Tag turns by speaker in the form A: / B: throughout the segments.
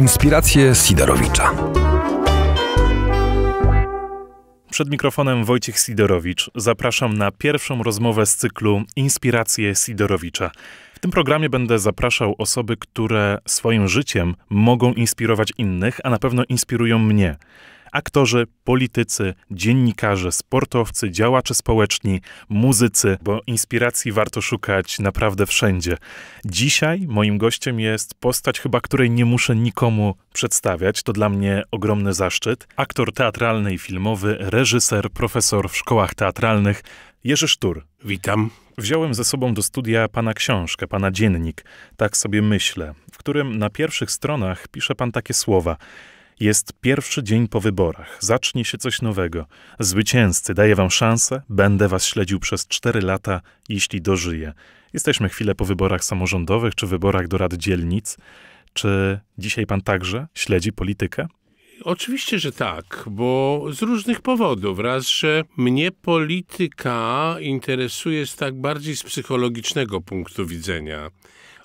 A: Inspiracje Sidorowicza. Przed mikrofonem Wojciech Sidorowicz. Zapraszam na pierwszą rozmowę z cyklu Inspiracje Sidorowicza. W tym programie będę zapraszał osoby, które swoim życiem mogą inspirować innych, a na pewno inspirują mnie aktorzy, politycy, dziennikarze, sportowcy, działacze społeczni, muzycy, bo inspiracji warto szukać naprawdę wszędzie. Dzisiaj moim gościem jest postać chyba, której nie muszę nikomu przedstawiać. To dla mnie ogromny zaszczyt. Aktor teatralny i filmowy, reżyser, profesor w szkołach teatralnych, Jerzy Sztur. Witam. Wziąłem ze sobą do studia pana książkę, pana dziennik, tak sobie myślę, w którym na pierwszych stronach pisze pan takie słowa – jest pierwszy dzień po wyborach, zacznie się coś nowego. Zwycięzcy, daję wam szansę, będę was śledził przez 4 lata, jeśli dożyję. Jesteśmy chwilę po wyborach samorządowych czy wyborach do rad dzielnic. Czy dzisiaj pan także śledzi politykę?
B: Oczywiście, że tak, bo z różnych powodów. Raz, że mnie polityka interesuje z tak bardziej z psychologicznego punktu widzenia.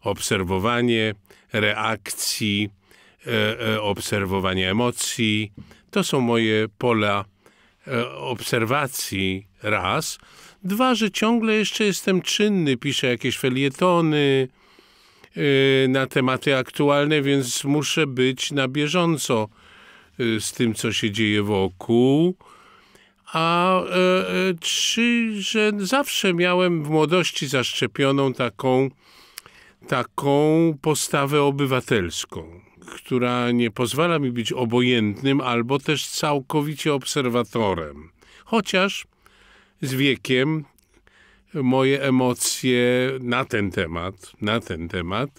B: Obserwowanie reakcji, E, e, obserwowanie emocji. To są moje pola e, obserwacji raz. Dwa, że ciągle jeszcze jestem czynny, piszę jakieś felietony na tematy aktualne, więc muszę być na bieżąco z tym, co się dzieje wokół. A trzy, że zawsze miałem w młodości zaszczepioną taką, taką postawę obywatelską która nie pozwala mi być obojętnym albo też całkowicie obserwatorem. Chociaż z wiekiem moje emocje na ten temat, na ten temat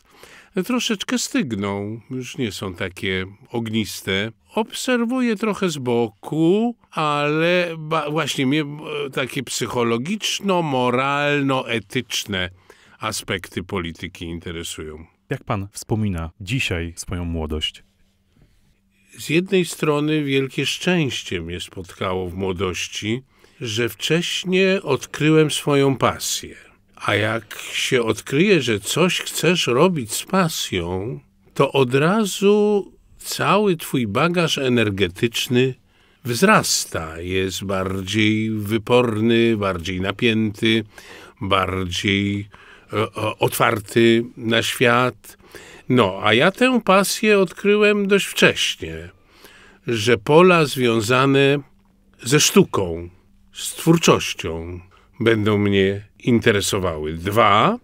B: troszeczkę stygną, już nie są takie ogniste. Obserwuję trochę z boku, ale właśnie mnie takie psychologiczno-moralno-etyczne aspekty polityki interesują.
A: Jak pan wspomina dzisiaj swoją młodość? Z jednej strony wielkie szczęście
B: mnie spotkało w młodości, że wcześniej odkryłem swoją pasję. A jak się odkryje, że coś chcesz robić z pasją, to od razu cały twój bagaż energetyczny wzrasta, jest bardziej wyporny, bardziej napięty, bardziej E, e, otwarty na świat. No, a ja tę pasję odkryłem dość wcześnie, że pola związane ze sztuką, z twórczością będą mnie interesowały. Dwa,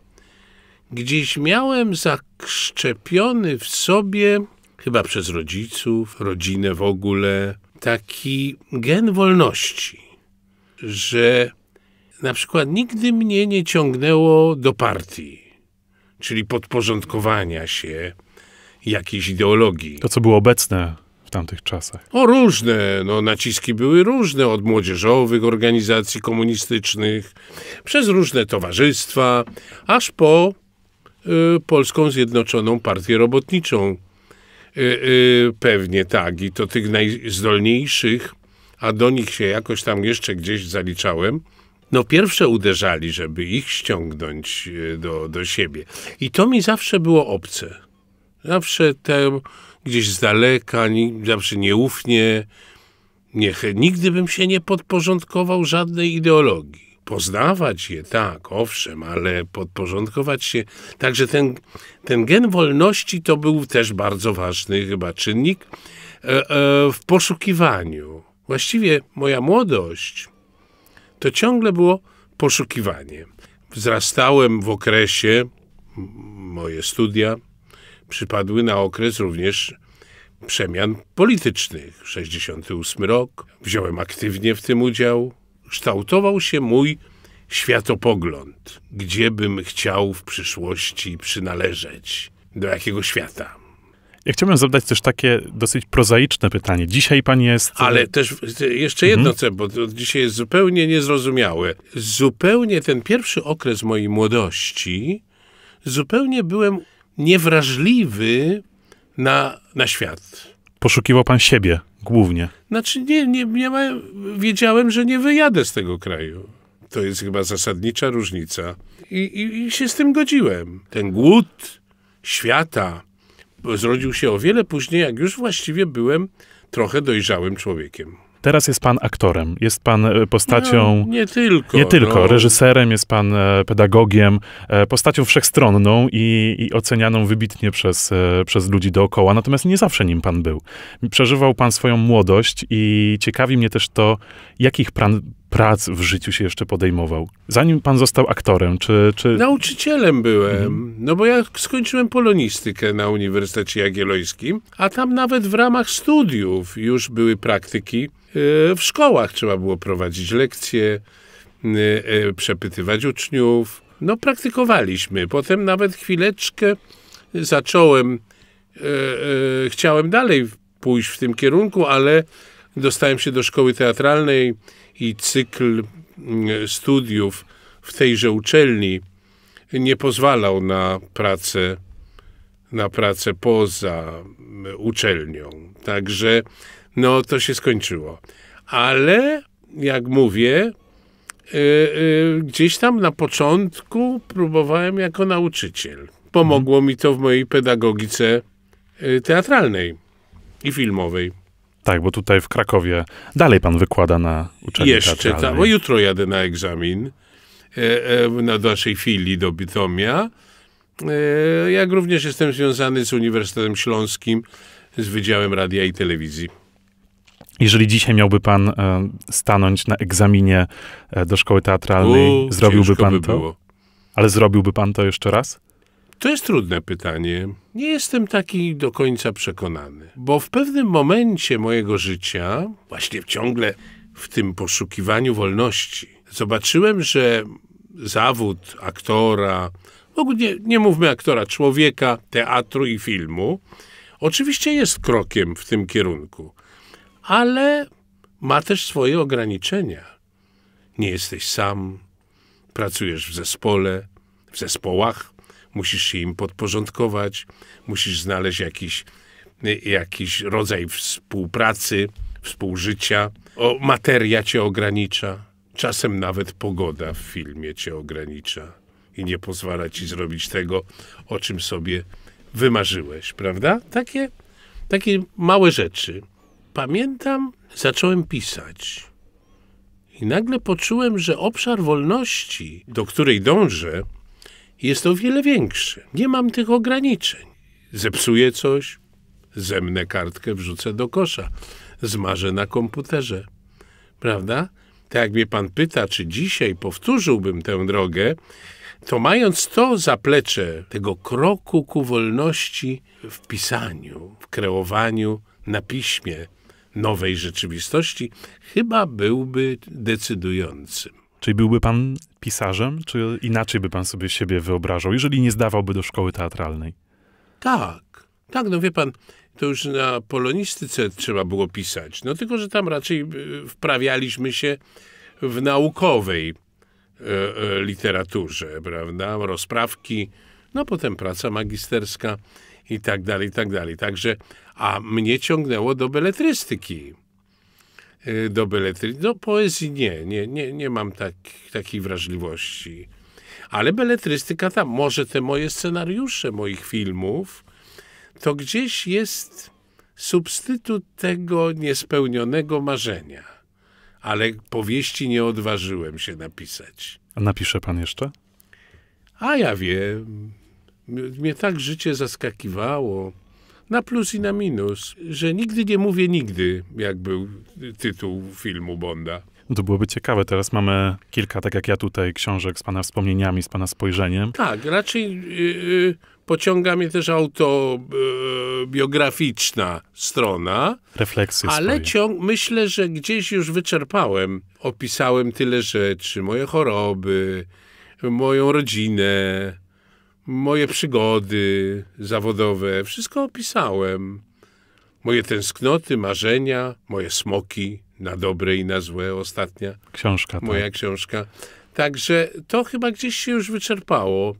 B: gdzieś miałem zakrzczepiony w sobie, chyba przez rodziców, rodzinę w ogóle, taki gen wolności, że na przykład nigdy mnie nie ciągnęło do partii, czyli podporządkowania się
A: jakiejś ideologii. To, co było obecne w tamtych czasach.
B: O, różne. No, naciski były różne, od młodzieżowych organizacji komunistycznych, przez różne towarzystwa, aż po y, Polską Zjednoczoną Partię Robotniczą. Y, y, pewnie tak, i to tych najzdolniejszych, a do nich się jakoś tam jeszcze gdzieś zaliczałem no pierwsze uderzali, żeby ich ściągnąć e, do, do siebie. I to mi zawsze było obce. Zawsze te gdzieś z daleka, zawsze nieufnie. Nie, nigdy bym się nie podporządkował żadnej ideologii. Poznawać je, tak, owszem, ale podporządkować się. Także ten, ten gen wolności to był też bardzo ważny chyba czynnik e, e, w poszukiwaniu. Właściwie moja młodość to ciągle było poszukiwanie. Wzrastałem w okresie, moje studia przypadły na okres również przemian politycznych. 68 rok, wziąłem aktywnie w tym udział. Kształtował się mój światopogląd, gdzie bym chciał w przyszłości przynależeć, do jakiego świata.
A: Ja chciałbym zadać też takie dosyć prozaiczne pytanie. Dzisiaj pan jest... E, Ale
B: też e, jeszcze jedno, mhm. bo dzisiaj jest zupełnie niezrozumiałe. Zupełnie ten pierwszy okres mojej młodości, zupełnie byłem niewrażliwy na, na świat.
A: Poszukiwał pan siebie głównie.
B: Znaczy nie, nie, nie ma, wiedziałem, że nie wyjadę z tego kraju. To jest chyba zasadnicza różnica. I, i, i się z tym godziłem. Ten głód świata, zrodził się o wiele później, jak już właściwie byłem trochę dojrzałym człowiekiem.
A: Teraz jest pan aktorem, jest pan e, postacią. No, nie tylko. Nie tylko. No. Reżyserem, jest pan e, pedagogiem, e, postacią wszechstronną i, i, ocenianą wybitnie przez, przez ludzi dookoła. Natomiast nie zawsze nim pan był. Przeżywał pan swoją młodość i ciekawi mnie też to, jakich pan, prac w życiu się jeszcze podejmował? Zanim pan został aktorem, czy... czy...
B: Nauczycielem
A: byłem, mhm.
B: no bo ja skończyłem polonistykę na Uniwersytecie Jagiellońskim, a tam nawet w ramach studiów już były praktyki. E, w szkołach trzeba było prowadzić lekcje, e, e, przepytywać uczniów. No praktykowaliśmy. Potem nawet chwileczkę zacząłem, chciałem dalej pójść w tym kierunku, ale dostałem się do szkoły teatralnej i cykl mm, studiów w tejże uczelni nie pozwalał na pracę, na pracę poza mm, uczelnią. Także no to się skończyło. Ale jak mówię, y, y, gdzieś tam na początku próbowałem jako nauczyciel. Pomogło mhm. mi to w mojej pedagogice y, teatralnej i filmowej.
A: Tak, bo tutaj w Krakowie dalej pan wykłada na uczelni Jeszcze, tak, bo
B: jutro jadę na egzamin e, e, na naszej filii do Bytomia. E, jak również jestem związany z Uniwersytetem Śląskim, z Wydziałem Radia i Telewizji.
A: Jeżeli dzisiaj miałby pan stanąć na egzaminie do szkoły teatralnej, U, zrobiłby pan by to? Było. Ale zrobiłby pan to jeszcze raz?
B: To jest trudne pytanie. Nie jestem taki do końca przekonany, bo w pewnym momencie mojego życia, właśnie ciągle w tym poszukiwaniu wolności, zobaczyłem, że zawód aktora, w ogóle nie, nie mówmy aktora, człowieka, teatru i filmu, oczywiście jest krokiem w tym kierunku, ale ma też swoje ograniczenia. Nie jesteś sam, pracujesz w zespole, w zespołach, musisz się im podporządkować, musisz znaleźć jakiś, jakiś rodzaj współpracy, współżycia. O, materia cię ogranicza, czasem nawet pogoda w filmie cię ogranicza i nie pozwala ci zrobić tego, o czym sobie wymarzyłeś, prawda? Takie, takie małe rzeczy. Pamiętam, zacząłem pisać. I nagle poczułem, że obszar wolności, do której dążę, jest o wiele większy. Nie mam tych ograniczeń. Zepsuję coś, zemnę kartkę, wrzucę do kosza, zmarzę na komputerze. Prawda? Tak jak mnie pan pyta, czy dzisiaj powtórzyłbym tę drogę, to mając to zaplecze tego kroku ku wolności w pisaniu, w kreowaniu na piśmie nowej rzeczywistości,
A: chyba byłby decydującym. Czyli byłby pan pisarzem, czy inaczej by pan sobie siebie wyobrażał, jeżeli nie zdawałby do szkoły teatralnej? Tak,
B: tak, no wie pan, to już na polonistyce trzeba było pisać. No tylko, że tam raczej e, wprawialiśmy się w naukowej e, e, literaturze, prawda? Rozprawki, no potem praca magisterska i tak dalej, i tak dalej. Także, a mnie ciągnęło do beletrystyki. Y, do letrycznej. No poezji nie, nie, nie, nie mam tak, takiej wrażliwości. Ale beletrystyka tam, może te moje scenariusze moich filmów, to gdzieś jest substytut tego niespełnionego marzenia. Ale powieści nie odważyłem się napisać.
A: A napisze pan jeszcze?
B: A ja wiem. Mnie tak życie zaskakiwało na plus i na minus, że nigdy nie mówię nigdy, jak był tytuł filmu Bonda.
A: No to byłoby ciekawe. Teraz mamy kilka, tak jak ja tutaj, książek z pana wspomnieniami, z pana spojrzeniem.
B: Tak, raczej yy, pociąga mnie też autobiograficzna strona.
A: Refleksje Ale
B: ciąg, myślę, że gdzieś już wyczerpałem. Opisałem tyle rzeczy, moje choroby, moją rodzinę, moje przygody zawodowe, wszystko opisałem. Moje tęsknoty, marzenia, moje smoki na dobre i na złe, ostatnia.
A: Książka. Tak. Moja
B: książka. Także to chyba gdzieś się już wyczerpało.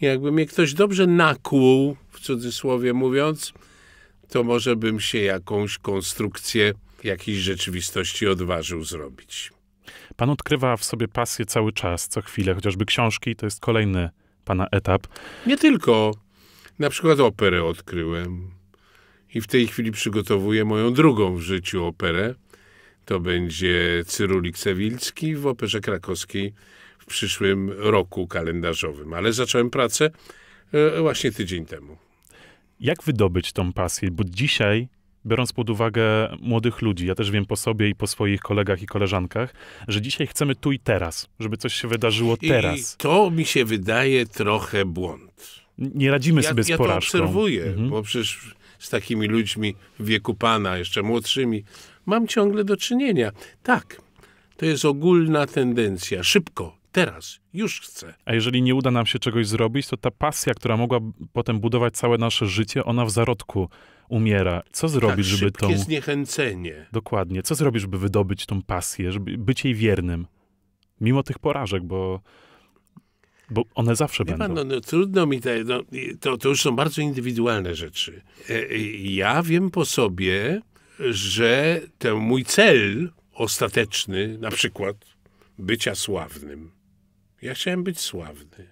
B: Jakby mnie ktoś dobrze nakłuł, w cudzysłowie mówiąc, to może bym się jakąś konstrukcję jakiejś rzeczywistości odważył zrobić.
A: Pan odkrywa w sobie pasję cały czas, co chwilę, chociażby książki to jest kolejny pana etap. Nie tylko.
B: Na przykład operę odkryłem. I w tej chwili przygotowuję moją drugą w życiu operę. To będzie Cyrulik Sewilski w Operze Krakowskiej w przyszłym roku kalendarzowym. Ale zacząłem pracę e, właśnie tydzień temu.
A: Jak wydobyć tą pasję? Bo dzisiaj biorąc pod uwagę młodych ludzi, ja też wiem po sobie i po swoich kolegach i koleżankach, że dzisiaj chcemy tu i teraz, żeby coś się wydarzyło teraz. I to mi się wydaje trochę błąd. Nie radzimy ja, sobie z porażką. Ja to obserwuję,
B: mhm. bo przecież z takimi ludźmi w wieku pana, jeszcze młodszymi, mam ciągle do
A: czynienia. Tak, to jest ogólna tendencja. Szybko, teraz, już chcę. A jeżeli nie uda nam się czegoś zrobić, to ta pasja, która mogła potem budować całe nasze życie, ona w zarodku umiera. Co zrobić, tak, żeby tą...
B: zniechęcenie.
A: Dokładnie. Co zrobić, żeby wydobyć tą pasję, żeby być jej wiernym? Mimo tych porażek, bo bo one zawsze Wie będą.
B: Pan, no, no, trudno mi te, no, to, to już są bardzo indywidualne rzeczy. E, e, ja wiem po sobie, że ten mój cel ostateczny, na przykład bycia sławnym, ja chciałem być sławny.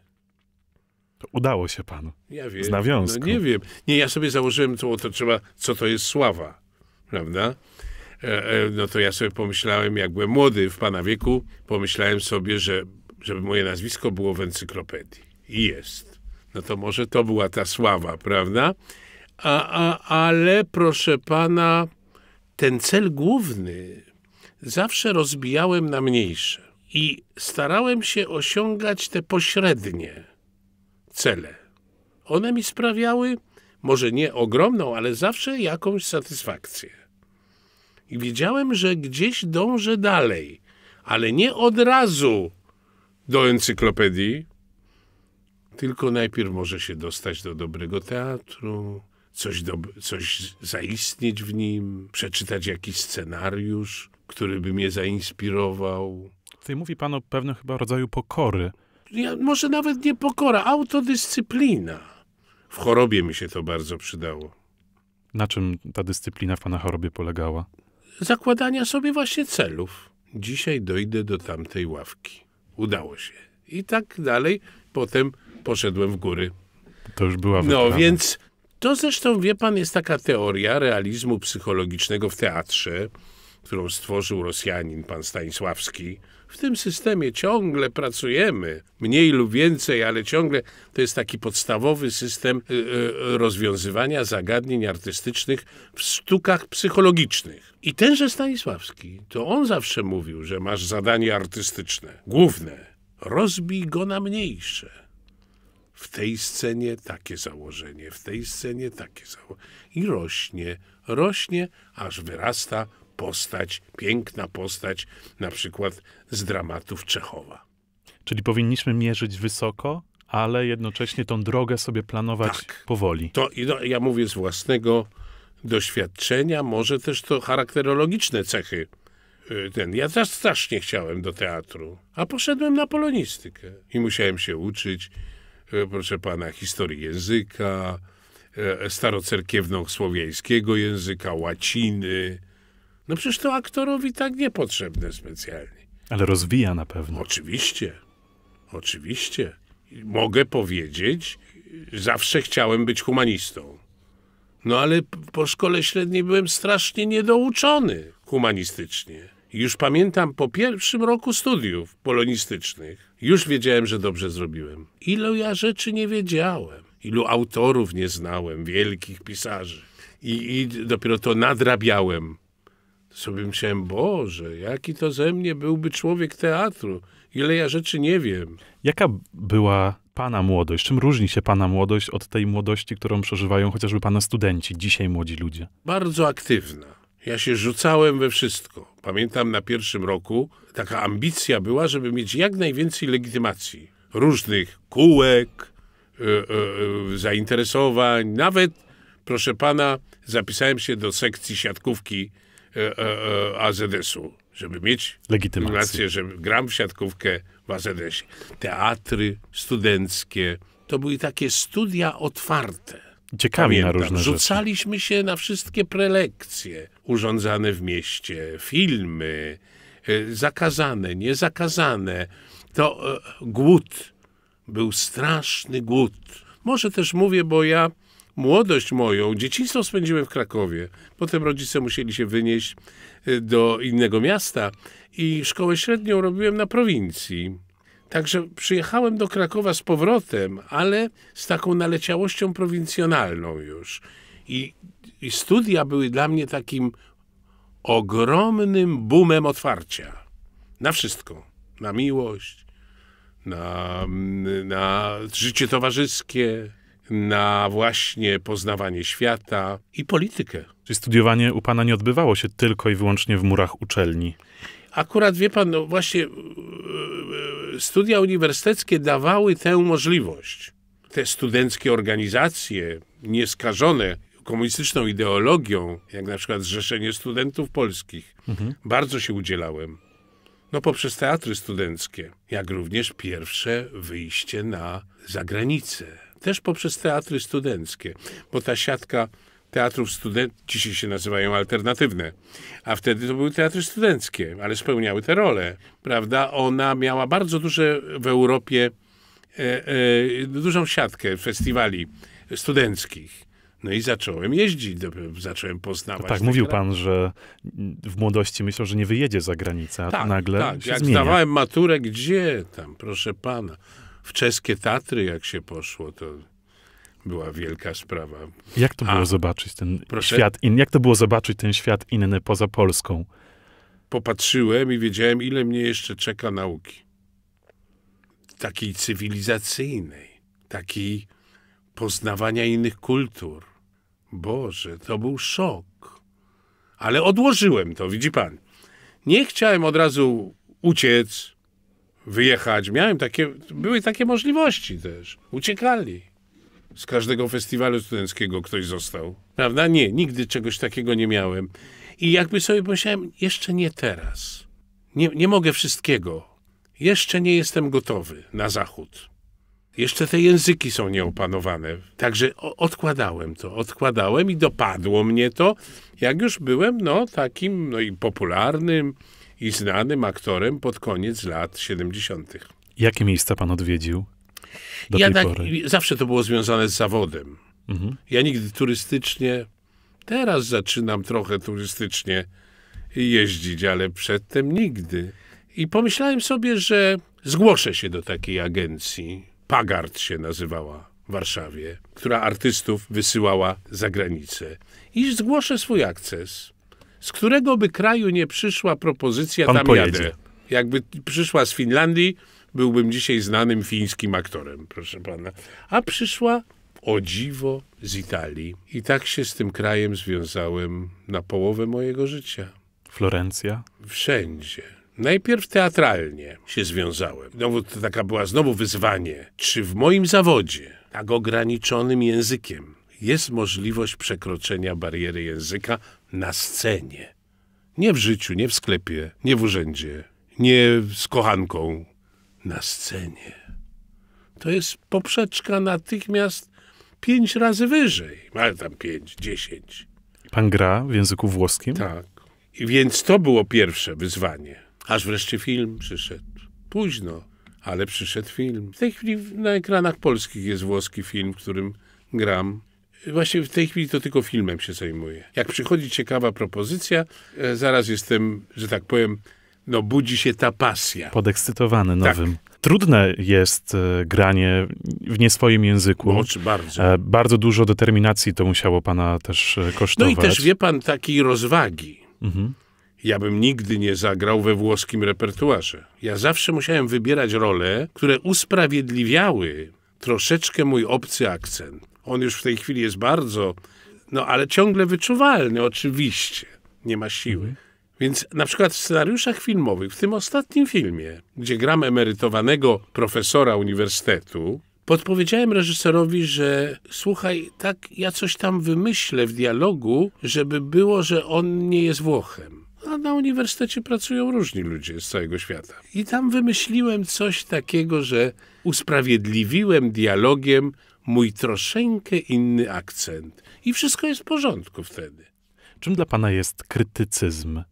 A: Udało się panu.
B: Ja wiem. Z nawiązką. No nie wiem. Nie, ja sobie założyłem, to, to trzeba, co to jest sława, prawda? E, e, no to ja sobie pomyślałem, jak byłem młody w pana wieku, pomyślałem sobie, że żeby moje nazwisko było w encyklopedii. I jest. No to może to była ta sława, prawda? A, a, ale proszę pana, ten cel główny zawsze rozbijałem na mniejsze. I starałem się osiągać te pośrednie cele. One mi sprawiały, może nie ogromną, ale zawsze jakąś satysfakcję. I wiedziałem, że gdzieś dążę dalej, ale nie od razu do encyklopedii, tylko najpierw może się dostać do dobrego teatru, coś, do, coś zaistnieć w nim, przeczytać jakiś scenariusz, który by mnie zainspirował. Tutaj
A: mówi pan o pewnym chyba rodzaju pokory
B: może nawet nie pokora, autodyscyplina.
A: W chorobie mi się to bardzo przydało. Na czym ta dyscyplina w pana chorobie polegała?
B: Zakładania sobie właśnie celów. Dzisiaj dojdę do tamtej ławki. Udało się. I tak dalej. Potem poszedłem w góry.
A: To już była no, wyprawa. No więc
B: to zresztą, wie pan, jest taka teoria realizmu psychologicznego w teatrze, którą stworzył Rosjanin, pan Stanisławski, w tym systemie ciągle pracujemy, mniej lub więcej, ale ciągle to jest taki podstawowy system y, y, rozwiązywania zagadnień artystycznych w sztukach psychologicznych. I tenże Stanisławski, to on zawsze mówił, że masz zadanie artystyczne, główne, rozbij go na mniejsze w tej scenie takie założenie, w tej scenie takie założenie. I rośnie, rośnie, aż wyrasta postać, piękna postać na przykład z dramatów Czechowa.
A: Czyli powinniśmy mierzyć wysoko, ale jednocześnie tą drogę sobie planować tak. powoli. To
B: no, ja mówię z własnego doświadczenia, może też to charakterologiczne cechy. Y, ten. Ja też strasznie chciałem do teatru, a poszedłem na polonistykę i musiałem się uczyć, y, proszę pana, historii języka, y, starocerkiewno-słowiańskiego języka, łaciny, no przecież to aktorowi tak niepotrzebne specjalnie. Ale rozwija na pewno. Oczywiście. Oczywiście. Mogę powiedzieć, zawsze chciałem być humanistą. No ale po szkole średniej byłem strasznie niedouczony humanistycznie. Już pamiętam po pierwszym roku studiów polonistycznych, już wiedziałem, że dobrze zrobiłem. Ilu ja rzeczy nie wiedziałem, ilu autorów nie znałem, wielkich pisarzy. I, i dopiero to nadrabiałem sobie myślałem, Boże, jaki to ze mnie byłby człowiek teatru, ile ja rzeczy nie wiem.
A: Jaka była Pana młodość? Czym różni się Pana młodość od tej młodości, którą przeżywają chociażby Pana studenci, dzisiaj młodzi ludzie?
B: Bardzo aktywna. Ja się rzucałem we wszystko. Pamiętam na pierwszym roku taka ambicja była, żeby mieć jak najwięcej legitymacji. Różnych kółek, yy, yy, zainteresowań. Nawet, proszę pana, zapisałem się do sekcji siatkówki E, e, e, AZS-u, żeby mieć legitymację, że gram w siatkówkę w AZS-ie. Teatry studenckie, to były takie studia otwarte.
A: Ciekawi Pamiętam, na różne
B: Rzucaliśmy się na wszystkie prelekcje urządzane w mieście, filmy, zakazane, niezakazane. To głód, był straszny głód. Może też mówię, bo ja młodość moją, dzieciństwo spędziłem w Krakowie. Potem rodzice musieli się wynieść y, do innego miasta i szkołę średnią robiłem na prowincji. Także przyjechałem do Krakowa z powrotem, ale z taką naleciałością prowincjonalną już. I, i studia były dla mnie takim ogromnym boomem otwarcia. Na wszystko. Na miłość, na, mm, na życie towarzyskie, na właśnie poznawanie świata i politykę.
A: Czy studiowanie u pana nie odbywało się tylko i wyłącznie w murach uczelni?
B: Akurat wie pan, no właśnie e, e, studia uniwersyteckie dawały tę możliwość. Te studenckie organizacje, nieskażone komunistyczną ideologią, jak na przykład Zrzeszenie Studentów Polskich, mhm. bardzo się udzielałem. No poprzez teatry studenckie, jak również pierwsze wyjście na zagranicę też poprzez teatry studenckie, bo ta siatka teatrów studenckich, dzisiaj się nazywają alternatywne, a wtedy to były teatry studenckie, ale spełniały te role, prawda? Ona miała bardzo duże w Europie, e, e, dużą siatkę festiwali studenckich. No i zacząłem jeździć, zacząłem poznawać. tak, mówił pan,
A: że w młodości myślał, że nie wyjedzie za granicę, a tak, nagle tak. się Jak zmienia. zdawałem
B: maturę, gdzie tam, proszę pana, w czeskie Tatry, jak się poszło, to była wielka sprawa. Jak to było A, zobaczyć ten proszę? świat
A: inny? Jak to było zobaczyć ten świat inny poza Polską?
B: Popatrzyłem i wiedziałem, ile mnie jeszcze czeka nauki. Takiej cywilizacyjnej, takiej poznawania innych kultur. Boże, to był szok. Ale odłożyłem to, widzi pan. Nie chciałem od razu uciec, wyjechać. Miałem takie, były takie możliwości też. Uciekali. Z każdego festiwalu studenckiego ktoś został. Prawda? Nie, nigdy czegoś takiego nie miałem. I jakby sobie pomyślałem, jeszcze nie teraz. Nie, nie mogę wszystkiego. Jeszcze nie jestem gotowy na zachód. Jeszcze te języki są nieopanowane. Także odkładałem to, odkładałem i dopadło mnie to, jak już byłem no, takim no, i popularnym, i znanym aktorem pod koniec lat 70.
A: Jakie miejsca pan odwiedził? Do ja tak,
B: Zawsze to było związane z zawodem. Mhm. Ja nigdy turystycznie, teraz zaczynam trochę turystycznie jeździć, ale przedtem nigdy. I pomyślałem sobie, że zgłoszę się do takiej agencji. Pagard się nazywała w Warszawie, która artystów wysyłała za granicę. I zgłoszę swój akces z którego by kraju nie przyszła propozycja, Pan tam pojedzie. jadę. Jakby przyszła z Finlandii, byłbym dzisiaj znanym fińskim aktorem, proszę pana. A przyszła o dziwo z Italii. I tak się z tym krajem związałem na połowę mojego życia.
A: Florencja?
B: Wszędzie. Najpierw teatralnie się związałem. Znowu to taka była znowu wyzwanie. Czy w moim zawodzie, tak ograniczonym językiem, jest możliwość przekroczenia bariery języka na scenie. Nie w życiu, nie w sklepie, nie w urzędzie, nie z kochanką. Na scenie. To jest poprzeczka natychmiast pięć razy wyżej. Ale tam pięć, dziesięć.
A: Pan gra w języku włoskim? Tak. I więc to było pierwsze
B: wyzwanie. Aż wreszcie film przyszedł. Późno, ale przyszedł film. W tej chwili na ekranach polskich jest włoski film, w którym gram. Właśnie w tej chwili to tylko filmem się zajmuję. Jak przychodzi ciekawa propozycja, e, zaraz jestem, że tak powiem, no budzi się ta pasja.
A: Podekscytowany tak. nowym. Tak. Trudne jest e, granie w nieswoim języku. Oczy bardzo. E, bardzo dużo determinacji to musiało pana też kosztować. No i też wie
B: pan takiej rozwagi. Mhm. Ja bym nigdy nie zagrał we włoskim repertuarze. Ja zawsze musiałem wybierać role, które usprawiedliwiały troszeczkę mój obcy akcent. On już w tej chwili jest bardzo, no ale ciągle wyczuwalny, oczywiście. Nie ma siły. Mhm. Więc na przykład w scenariuszach filmowych, w tym ostatnim filmie, gdzie gram emerytowanego profesora uniwersytetu, podpowiedziałem reżyserowi, że słuchaj, tak ja coś tam wymyślę w dialogu, żeby było, że on nie jest Włochem. A na uniwersytecie pracują różni ludzie z całego świata. I tam wymyśliłem coś takiego, że usprawiedliwiłem dialogiem mój troszeczkę inny akcent. I wszystko jest w porządku wtedy.
A: Czym dla pana jest krytycyzm?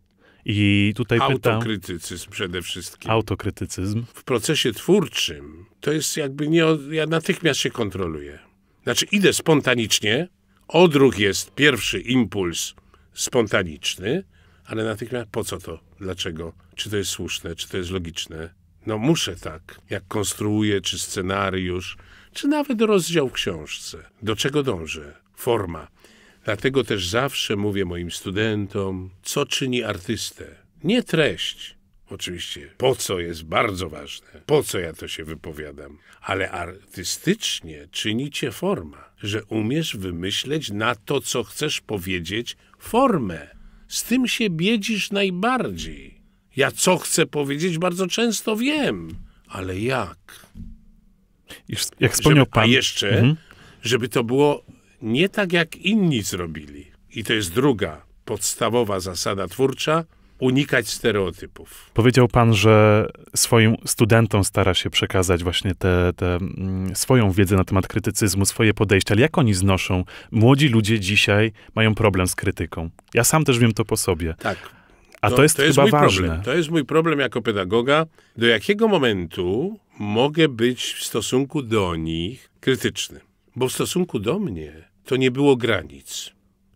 A: I tutaj Autokrytycyzm
B: pytam, przede wszystkim.
A: Autokrytycyzm.
B: W procesie twórczym to jest jakby nie. Ja natychmiast się kontroluję. Znaczy, idę spontanicznie, odruch jest pierwszy impuls spontaniczny, ale natychmiast po co to? Dlaczego? Czy to jest słuszne? Czy to jest logiczne? No muszę tak. Jak konstruuję, czy scenariusz, czy nawet rozdział książce. Do czego dążę? Forma. Dlatego też zawsze mówię moim studentom, co czyni artystę. Nie treść. Oczywiście, po co jest bardzo ważne, po co ja to się wypowiadam, ale artystycznie czyni cię forma, że umiesz wymyśleć na to, co chcesz powiedzieć, formę. Z tym się biedzisz najbardziej. Ja co chcę powiedzieć bardzo często wiem, ale jak?
A: Jak wspomniał pan. A
B: jeszcze, mhm. żeby to było nie tak, jak inni zrobili. I to jest druga podstawowa zasada twórcza, unikać
A: stereotypów. Powiedział pan, że swoim studentom stara się przekazać właśnie tę mm, swoją wiedzę na temat krytycyzmu, swoje podejście, ale jak oni znoszą? Młodzi ludzie dzisiaj mają problem z krytyką. Ja sam też wiem to po sobie. Tak. A to, to no, jest, to jest chyba mój ważne. Problem.
B: To jest mój problem jako pedagoga. Do jakiego momentu mogę być w stosunku do nich krytyczny, bo w stosunku do mnie to nie było granic.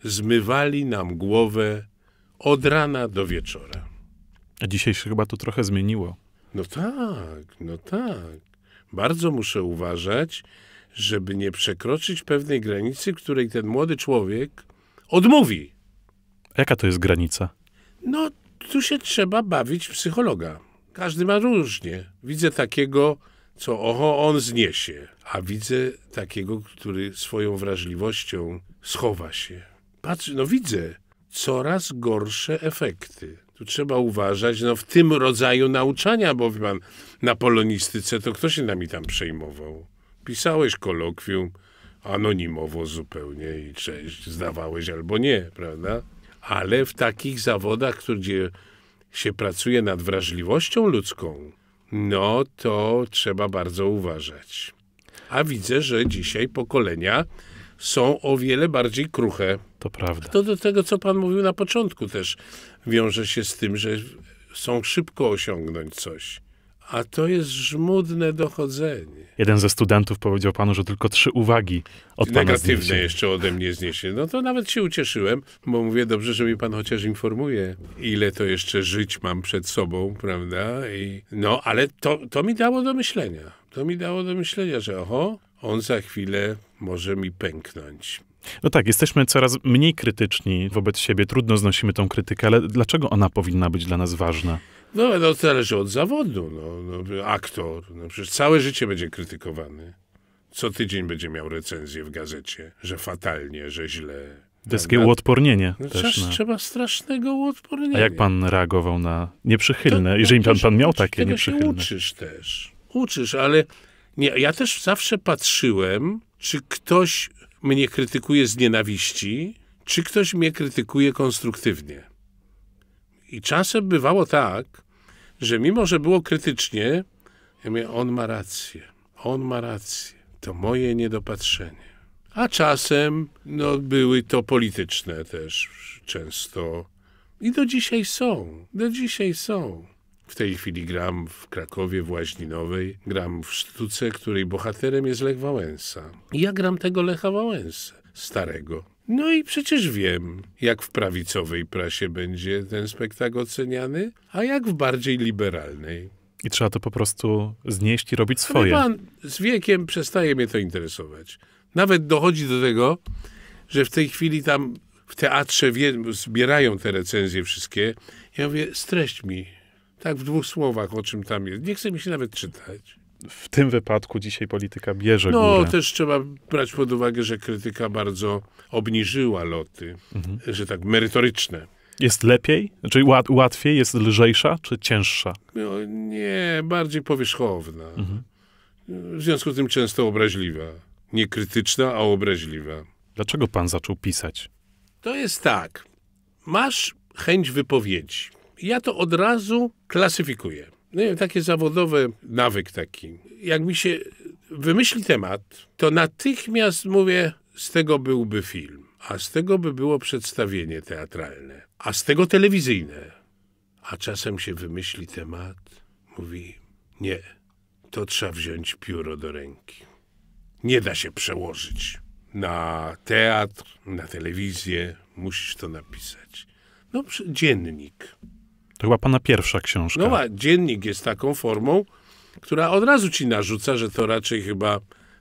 B: Zmywali nam głowę od rana do wieczora.
A: A dzisiaj się chyba to trochę zmieniło.
B: No tak, no tak. Bardzo muszę uważać, żeby nie przekroczyć pewnej granicy, której ten młody człowiek
A: odmówi. A jaka to jest granica?
B: No, tu się trzeba bawić psychologa. Każdy ma różnie. Widzę takiego, co oho, on zniesie, a widzę takiego, który swoją wrażliwością schowa się. Patrz, no widzę coraz gorsze efekty. Tu trzeba uważać, no w tym rodzaju nauczania, bo wie pan, na polonistyce to kto się nami tam przejmował? Pisałeś kolokwium anonimowo zupełnie i cześć, zdawałeś albo nie, prawda? Ale w takich zawodach, gdzie się pracuje nad wrażliwością ludzką, no to trzeba bardzo uważać. A widzę, że dzisiaj pokolenia są o wiele bardziej kruche. To prawda. To do tego, co pan mówił na początku też wiąże się z tym, że są szybko osiągnąć coś. A to jest żmudne dochodzenie. Jeden
A: ze studentów powiedział panu, że tylko trzy uwagi od Negatywne pana Negatywne jeszcze
B: ode mnie zniesie. No to nawet się ucieszyłem, bo mówię, dobrze, że mi pan chociaż informuje, ile to jeszcze żyć mam przed sobą, prawda? I, no, ale to, to mi dało do myślenia. To mi dało do myślenia, że oho, on za chwilę może mi pęknąć.
A: No tak, jesteśmy coraz mniej krytyczni wobec siebie, trudno znosimy tą krytykę, ale dlaczego ona powinna być dla nas ważna?
B: No, no zależy od zawodu. No, no, aktor, no, przecież całe życie będzie krytykowany. Co tydzień będzie miał recenzję w gazecie, że fatalnie, że źle.
A: To jest takie uodpornienie. No, też, na...
B: Trzeba strasznego uodpornienia. A jak
A: pan reagował na nieprzychylne, to, jeżeli pan, pan miał takie tego nieprzychylne? Się uczysz też.
B: Uczysz, ale nie, ja też zawsze patrzyłem, czy ktoś mnie krytykuje z nienawiści, czy ktoś mnie krytykuje konstruktywnie. I czasem bywało tak, że mimo, że było krytycznie, ja mówię, on ma rację, on ma rację, to moje niedopatrzenie. A czasem, no, były to polityczne też często. I do dzisiaj są, do dzisiaj są. W tej chwili gram w Krakowie, w Łaźninowej, gram w sztuce, której bohaterem jest Lech Wałęsa. I ja gram tego Lecha Wałęsę, starego. No i przecież wiem, jak w prawicowej prasie będzie ten spektakl oceniany, a jak w bardziej liberalnej.
A: I trzeba to po prostu znieść i robić swoje. pan,
B: z wiekiem przestaje mnie to interesować. Nawet dochodzi do tego, że w tej chwili tam w teatrze wie, zbierają te recenzje wszystkie. Ja mówię, streść mi, tak w dwóch słowach, o czym tam jest. Nie chce mi się nawet czytać
A: w tym wypadku dzisiaj polityka bierze No, górę. też
B: trzeba brać pod uwagę, że krytyka bardzo obniżyła loty, mhm. że tak merytoryczne.
A: Jest lepiej? Czyli znaczy, łat, łatwiej? Jest lżejsza czy cięższa? No,
B: nie, bardziej powierzchowna. Mhm. W związku z tym często obraźliwa. Nie krytyczna, a obraźliwa.
A: Dlaczego pan zaczął
B: pisać? To jest tak. Masz chęć wypowiedzi. Ja to od razu klasyfikuję no nie wiem, takie zawodowe nawyk taki. Jak mi się wymyśli temat, to natychmiast mówię, z tego byłby film, a z tego by było przedstawienie teatralne, a z tego telewizyjne. A czasem się wymyśli temat, mówi, nie, to trzeba wziąć pióro do ręki. Nie da się przełożyć na teatr, na telewizję, musisz to napisać.
A: No, dziennik. To była pana pierwsza książka.
B: No a dziennik jest taką formą, która od razu ci narzuca, że to raczej chyba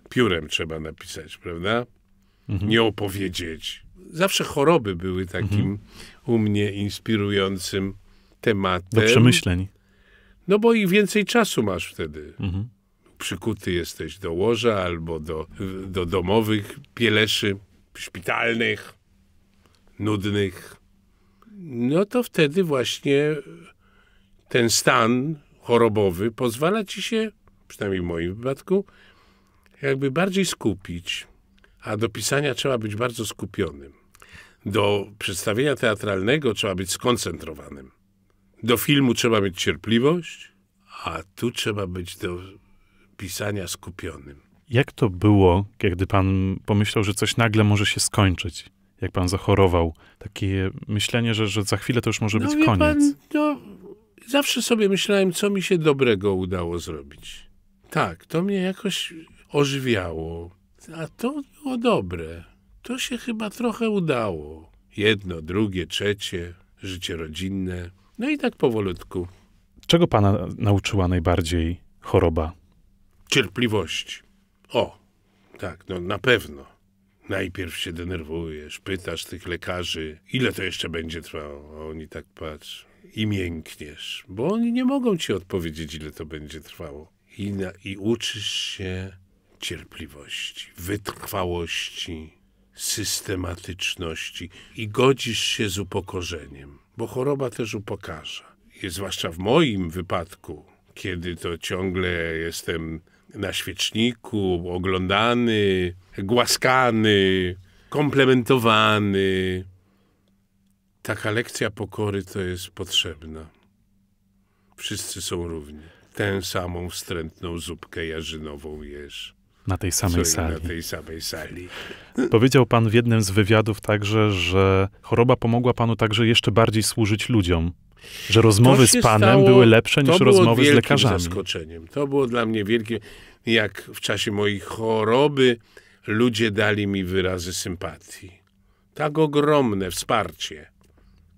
B: piórem trzeba napisać, prawda? Mhm. Nie opowiedzieć. Zawsze choroby były takim mhm. u mnie inspirującym tematem. Do przemyśleń. No bo i więcej czasu masz wtedy. Mhm. Przykuty jesteś do łoża albo do, do domowych pieleszy szpitalnych, nudnych no to wtedy właśnie ten stan chorobowy pozwala ci się, przynajmniej w moim wypadku, jakby bardziej skupić. A do pisania trzeba być bardzo skupionym. Do przedstawienia teatralnego trzeba być skoncentrowanym. Do filmu trzeba mieć cierpliwość, a tu trzeba być do pisania skupionym.
A: Jak to było, kiedy pan pomyślał, że coś nagle może się skończyć? jak pan zachorował. Takie myślenie, że, że za chwilę to już może no, być koniec. Pan,
B: no, zawsze sobie myślałem, co mi się dobrego udało zrobić. Tak, to mnie jakoś ożywiało. A to było dobre. To się chyba trochę udało. Jedno, drugie, trzecie, życie rodzinne. No i tak powolutku.
A: Czego pana nauczyła najbardziej choroba?
B: Cierpliwości. O, tak, no na pewno Najpierw się denerwujesz, pytasz tych lekarzy, ile to jeszcze będzie trwało, a oni tak patrzą. I miękniesz, bo oni nie mogą ci odpowiedzieć, ile to będzie trwało. I, na, i uczysz się cierpliwości, wytrwałości, systematyczności i godzisz się z upokorzeniem, bo choroba też upokarza. I zwłaszcza w moim wypadku, kiedy to ciągle jestem na świeczniku, oglądany, głaskany, komplementowany. Taka lekcja pokory to jest potrzebna. Wszyscy są równi. Tę samą wstrętną zupkę jarzynową jesz.
A: Na tej samej sali. Na
B: tej samej sali.
A: Powiedział pan w jednym z wywiadów także, że choroba pomogła panu także jeszcze bardziej służyć ludziom. Że rozmowy z panem stało, były lepsze niż rozmowy z lekarzami.
B: zaskoczeniem. To było dla mnie wielkie, jak w czasie mojej choroby ludzie dali mi wyrazy sympatii. Tak ogromne wsparcie,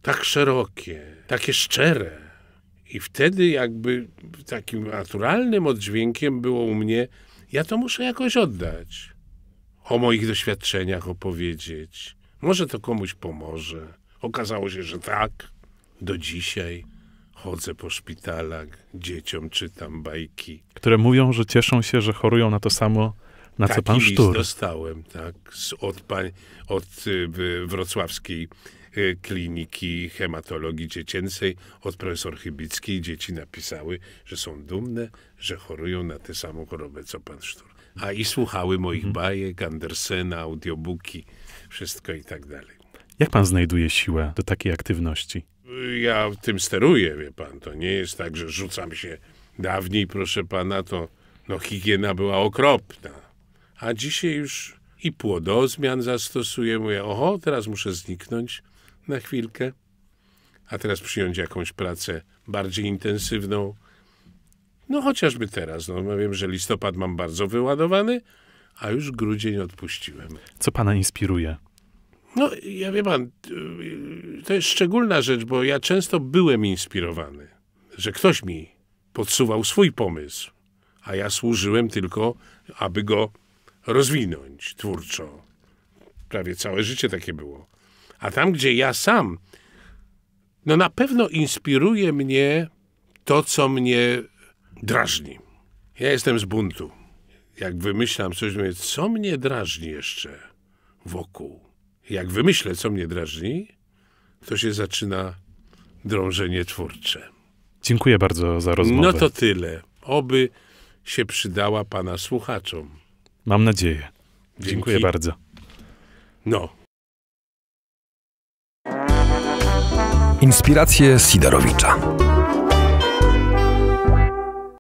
B: tak szerokie, takie szczere. I wtedy jakby takim naturalnym oddźwiękiem było u mnie, ja to muszę jakoś oddać. O moich doświadczeniach opowiedzieć. Może to komuś pomoże. Okazało się, że tak. Do dzisiaj chodzę po szpitalach, dzieciom czytam bajki.
A: Które mówią, że cieszą się, że chorują na to samo, na Taki co pan Sztur.
B: dostałem, tak, z, od, pań, od y, wrocławskiej y, kliniki hematologii dziecięcej, od profesor Chybickiej. Dzieci napisały, że są dumne, że chorują na tę samą chorobę, co pan Sztur. A i słuchały moich mhm. bajek, Andersena, audiobooki, wszystko i tak dalej.
A: Jak pan znajduje siłę do takiej aktywności?
B: ja tym steruję, wie pan. To nie jest tak, że rzucam się dawniej, proszę pana, to no, higiena była okropna. A dzisiaj już i płodozmian zastosuję. Mówię, oho, teraz muszę zniknąć na chwilkę, a teraz przyjąć jakąś pracę bardziej intensywną. No chociażby teraz, no, no wiem, że listopad mam bardzo wyładowany, a już grudzień odpuściłem.
A: Co pana inspiruje? No, ja
B: wie pan, to jest szczególna rzecz, bo ja często byłem inspirowany, że ktoś mi podsuwał swój pomysł, a ja służyłem tylko, aby go rozwinąć twórczo. Prawie całe życie takie było. A tam, gdzie ja sam, no na pewno inspiruje mnie to, co mnie drażni. Ja jestem z buntu. Jak wymyślam coś, mówię, co mnie drażni jeszcze wokół? Jak wymyślę, co mnie drażni, to się zaczyna drążenie twórcze.
A: Dziękuję bardzo za rozmowę. No to
B: tyle. Oby się przydała pana słuchaczom.
A: Mam nadzieję. Dzięki. Dziękuję bardzo. No. Inspiracje Sidorowicza.